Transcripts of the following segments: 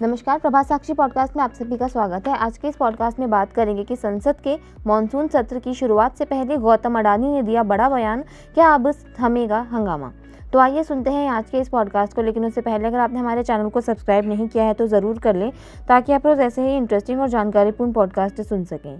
नमस्कार प्रभा साक्षी पॉडकास्ट में आप सभी का स्वागत है आज के इस पॉडकास्ट में बात करेंगे कि संसद के मानसून सत्र की शुरुआत से पहले गौतम अडानी ने दिया बड़ा बयान क्या अब थमेगा हंगामा तो आइए सुनते हैं आज के इस पॉडकास्ट को लेकिन उससे पहले अगर आपने हमारे चैनल को सब्सक्राइब नहीं किया है तो ज़रूर कर लें ताकि आप रोज़ ऐसे ही इंटरेस्टिंग और जानकारीपूर्ण पॉडकास्ट सुन सकें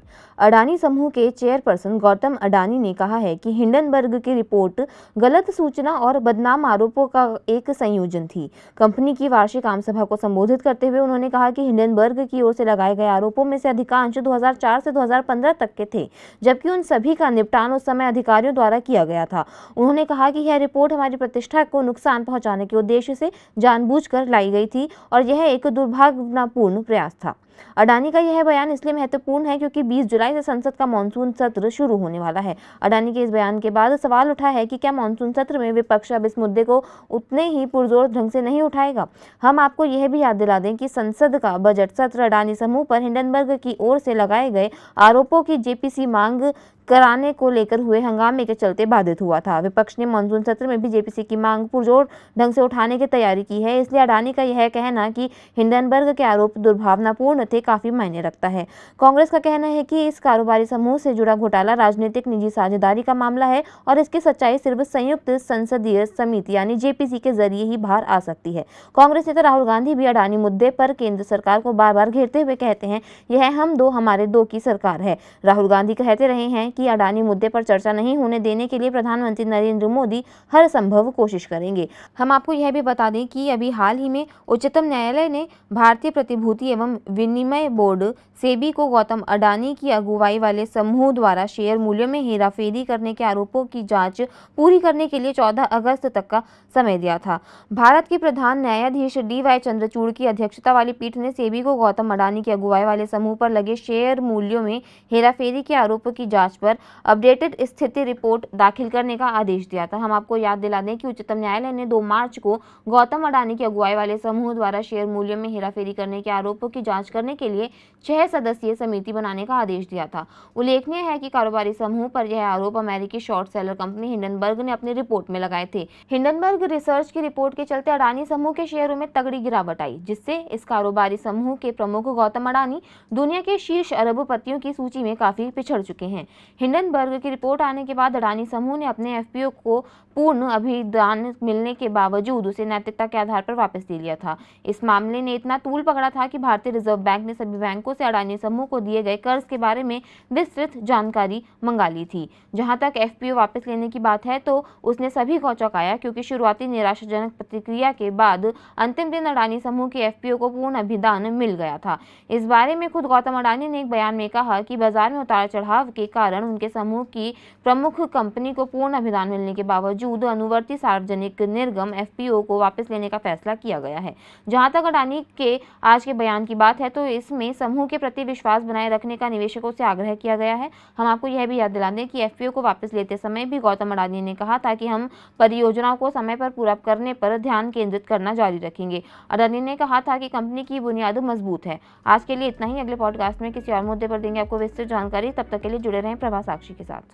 अडानी समूह के चेयरपर्सन गौतम अडानी ने कहा है कि हिंडनबर्ग की रिपोर्ट गलत सूचना और बदनाम आरोपों का एक संयोजन थी कंपनी की वार्षिक आम सभा को संबोधित करते हुए उन्होंने कहा कि हिंडनबर्ग की ओर से लगाए गए आरोपों में से अधिकांश 2004 से 2015 तक के थे जबकि उन सभी का निपटान उस समय अधिकारियों द्वारा किया गया था उन्होंने कहा कि यह रिपोर्ट हमारी प्रतिष्ठा प्रतिष्ठा को नुकसान पहुंचाने के उद्देश्य से जानबूझकर लाई गई थी और यह एक दुर्भावनापूर्ण प्रयास था अडानी का यह बयान इसलिए महत्वपूर्ण है क्योंकि 20 जुलाई से संसद का मानसून सत्र शुरू होने वाला है अडानी के इस बयान के बाद सवाल उठा है कि क्या मानसून सत्र में विपक्ष अब इस मुद्दे को उतने ही पुरजोर ढंग से नहीं उठाएगा हम आपको यह भी याद दिला दें कि संसद का बजट सत्र अडानी समूह पर हिंडनबर्ग की ओर से लगाए गए आरोपों की जेपीसी मांग कराने को लेकर हुए हंगामे के चलते बाधित हुआ था विपक्ष ने मानसून सत्र में भी जेपीसी की मांग पुरजोर ढंग से उठाने की तैयारी की है इसलिए अडानी का यह कहना कि हिंडनबर्ग के आरोप दुर्भावनापूर्ण मते काफ़ी मायने रखता है कांग्रेस का कहना है कि इस कारोबारी समूह से जुड़ा घोटाला राजनीतिक निजी साझेदारी का मामला है और इसकी सच्चाई सिर्फ संयुक्त संसदीय समिति यानी जेपीसी के जरिए ही बाहर आ सकती है कांग्रेस नेता राहुल गांधी भी अडानी मुद्दे पर केंद्र सरकार को बार बार घेरते हुए कहते हैं यह हम दो हमारे दो की सरकार है राहुल गांधी कहते रहे हैं कि अडानी मुद्दे पर चर्चा नहीं होने देने के लिए प्रधानमंत्री नरेंद्र मोदी हर संभव कोशिश करेंगे हम आपको यह भी बता दें कि अभी हाल ही में उच्चतम न्यायालय ने भारतीय प्रतिभूति एवं विनिमय बोर्ड सेबी को गौतम अडानी की अगुवाई वाले समूह द्वारा शेयर मूल्यों में हेराफेरी करने के आरोपों की जांच पूरी करने के लिए 14 अगस्त तक का समय दिया था भारत के प्रधान न्यायाधीश डी वाई चंद्रचूड़ की अध्यक्षता वाली पीठ ने सेबी को गौतम अडानी की अगुवाई वाले समूह पर लगे शेयर मूल्यों में हेराफेरी के आरोपों की जाँच पर अपडेटेड स्थिति रिपोर्ट दाखिल करने का आदेश दिया था हम आपको याद दिला दें कि उच्चतम न्यायालय ने दो मार्च को गौतम अडानी की अगुवाई वाले समूह द्वारा शेयर मूल्यों में हेराफेरी करने के आरोपों की जाँच करने करने के लिए छह सदस्यीय समिति बनाने का आदेश दिया था उल्लेखनीय है कि कारोबारी समूह पर यह आरोप अमेरिकी शॉर्ट सेलर कंपनी हिंडनबर्ग ने अपनी रिपोर्ट में लगाए थे हिंडनबर्ग रिसर्च की रिपोर्ट के चलते अडानी समूह के शेयरों में तगड़ी गिरावट आई जिससे इस कारोबारी समूह के प्रमुख गौतम अडानी दुनिया के शीर्ष अरबपतियों की सूची में काफी पिछड़ चुके हैं हिंडनबर्ग की रिपोर्ट आने के बाद अडानी समूह ने अपने एफ को पूर्ण अभिदान मिलने के बावजूद उसे नैतिकता के आधार पर वापस ले लिया था इस मामले ने इतना तूल पकड़ा था कि भारतीय रिजर्व बैंक बैंक ने सभी बैंकों से अडानी समूह को दिए गए कर्ज के बारे में विस्तृत जानकारी मंगा ली थी जहां तक एफपीओ वापस लेने की बात है तो उसने सभी को चौकाया क्योंकि शुरुआती निराशाजनक प्रतिक्रिया के बाद अंतिम दिन अडानी समूह के एफ को पूर्ण अभिदान मिल गया था इस बारे में खुद गौतम अडानी ने एक बयान में कहा कि बाजार में उतार चढ़ाव के कारण उनके समूह की प्रमुख कंपनी को पूर्ण अभिदान मिलने के बावजूद अनुवर्ती सार्वजनिक निर्गम एफ को वापस लेने का फैसला किया गया है जहां तक अडानी के आज के बयान की बात है तो इसमें समूह के प्रति विश्वास बनाए रखने का निवेशकों से आग्रह किया गया है हम आपको यह भी याद दिला दें कि एफ को वापस लेते समय भी गौतम अडानी ने कहा था कि हम परियोजनाओं को समय पर पूरा करने पर ध्यान केंद्रित करना जारी रखेंगे अडानी ने कहा था कि कंपनी की बुनियाद मजबूत है आज के लिए इतना ही अगले पॉडकास्ट में किसी और मुद्दे पर देंगे आपको विस्तृत जानकारी तब तक के लिए जुड़े रहें प्रभा साक्षी के साथ